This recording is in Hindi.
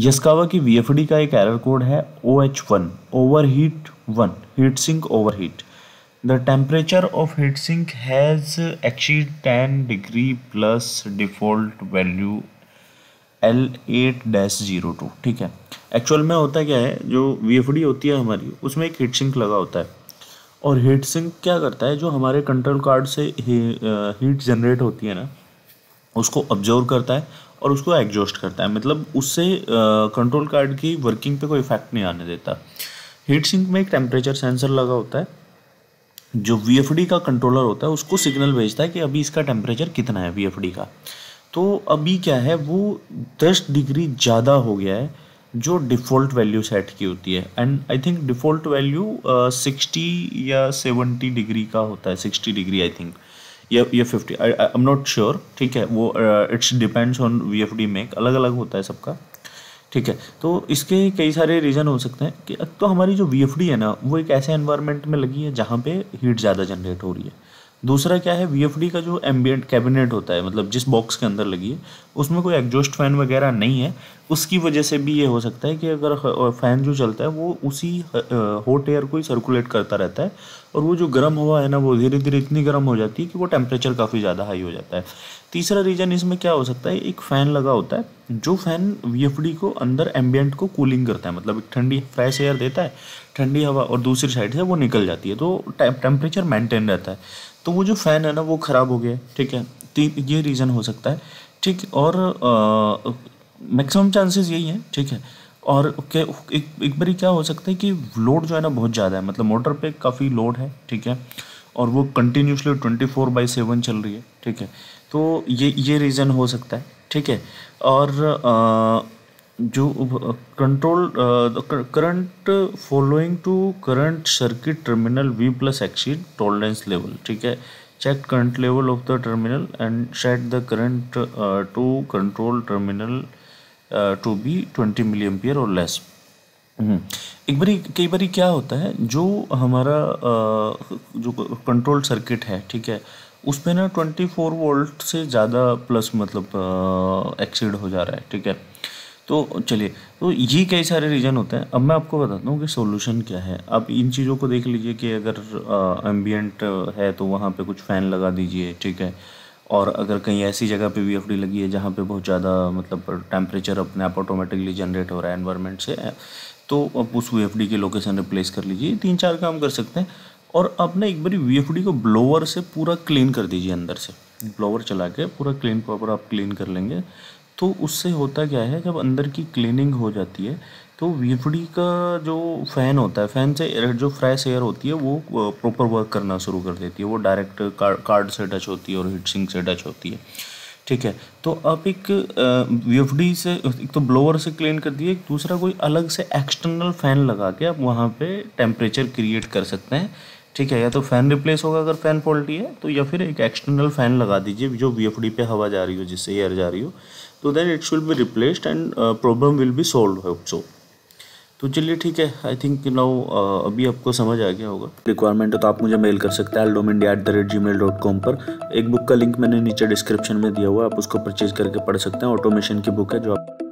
यस्कावा की वी का एक एरर कोड है O H one over heat one heat sink over heat the temperature of heat sink has actually ten degree plus default value L eight dash zero two ठीक है एक्चुअल में होता क्या है जो वी होती है हमारी उसमें एक हीट सिंक लगा होता है और हीट सिंक क्या करता है जो हमारे कंट्रोल कार्ड से हीट जनरेट uh, होती है ना उसको ऑब्जर्व करता है और उसको एग्जॉस्ट करता है मतलब उससे कंट्रोल कार्ड की वर्किंग पे कोई इफेक्ट नहीं आने देता हीट सिंक में एक टेम्परेचर सेंसर लगा होता है जो वी का कंट्रोलर होता है उसको सिग्नल भेजता है कि अभी इसका टेम्परेचर कितना है वी का तो अभी क्या है वो दस डिग्री ज़्यादा हो गया है जो डिफ़ॉल्ट वैल्यू सेट की होती है and I think default value sixty या सेवेंटी डिग्री का होता है सिक्सटी डिग्री आई थिंक या fifty I am not sure ठीक है वो it's depends on V F D make अलग अलग होता है सबका ठीक है तो इसके कई सारे रीज़न हो सकते हैं कि तो हमारी जो वी एफ डी है ना वो एक ऐसे एनवायरनमेंट में लगी है जहाँ पे हीट ज़्यादा जनरेट हो रही है दूसरा क्या है वी का जो एम्बियट कैबिनेट होता है मतलब जिस बॉक्स के अंदर लगी है उसमें कोई एग्जॉस्ट फैन वगैरह नहीं है उसकी वजह से भी ये हो सकता है कि अगर फ़ैन जो चलता है वो उसी हॉट एयर को ही सर्कुलेट करता रहता है और वो जो गर्म हवा है ना वो धीरे धीरे इतनी गर्म हो जाती है कि वो टेम्परेचर काफ़ी ज़्यादा हाई हो जाता है तीसरा रीज़न इसमें क्या हो सकता है एक फ़ैन लगा होता है जो फ़ैन वी को अंदर एम्बियंट को कूलिंग करता है मतलब एक ठंडी फ्रेश एयर देता है ठंडी हवा और दूसरी साइड से वो निकल जाती है तो टेम्परेचर मेंटेन रहता है तो वो जो फ़ैन है ना वो ख़राब हो गया ठीक है तीन ये रीज़न हो सकता है ठीक और मैक्सिमम चांसेस यही हैं ठीक है और के एक एक बारी क्या हो सकता है कि लोड जो है ना बहुत ज़्यादा है मतलब मोटर पे काफ़ी लोड है ठीक है और वो continuously twenty four by seven चल रही है ठीक है तो ये ये रीज़न हो सकता है ठीक है और आ, जो control current following to current circuit terminal V plus exceed tolerance level ठीक है check current level of the terminal and set the current to control terminal to be twenty be 20 और लेस एक बारी कई बार क्या होता है जो हमारा जो कंट्रोल सर्किट है ठीक है उसमें ना फोर वोल्ट से ज़्यादा प्लस मतलब एक्सीड हो जा रहा है ठीक है तो चलिए तो ये कई सारे रीज़न होते हैं अब मैं आपको बताता हूँ कि सोल्यूशन क्या है आप इन चीज़ों को देख लीजिए कि अगर एम्बियंट है तो वहाँ पे कुछ फ़ैन लगा दीजिए ठीक है और अगर कहीं ऐसी जगह पे वी लगी है जहाँ पे बहुत ज़्यादा मतलब टेम्परेचर अपने आप ऑटोमेटिकली जनरेट हो रहा है एनवायरनमेंट से तो आप उस वी की लोकेशन रिप्लेस कर लीजिए तीन चार काम कर सकते हैं और अपने एक बार वी को ब्लोवर से पूरा क्लीन कर दीजिए अंदर से ब्लोवर चला के पूरा क्लीन प्रॉपर आप क्लीन कर लेंगे तो उससे होता क्या है जब अंदर की क्लीनिंग हो जाती है तो वीफडी का जो फ़ैन होता है फ़ैन से जो फ्रेश एयर होती है वो प्रॉपर वर्क करना शुरू कर देती है वो डायरेक्ट कार्ड से टच होती है और हीट सिंक से टच होती है ठीक है तो आप एक वी से एक तो ब्लोअर से क्लीन कर दिए दूसरा कोई अलग से एक्सटर्नल फ़ैन लगा के आप वहाँ पे टेम्परेचर क्रिएट कर सकते हैं ठीक है या तो फ़ैन रिप्लेस होगा अगर फ़ैन फॉल्टी है तो या फिर एक एक्सटर्नल फ़ैन लगा दीजिए जो वी पे हवा जा रही हो जिससे एयर जा रही हो तो then it should be replaced and problem will be solve है सो तो चलिए ठीक है आई थिंक नाउ अभी आपको समझ आ गया होगा रिक्वायरमेंट है तो आप मुझे मेल कर सकते हैं एल्डोम India at the rate Gmail dot com पर एक बुक का लिंक मैंने नीचे डिस्क्रिप्शन में दिया हुआ है आप उसको परचेज करके पढ़ सकते हैं ऑटोमेशन की बुक है जो आप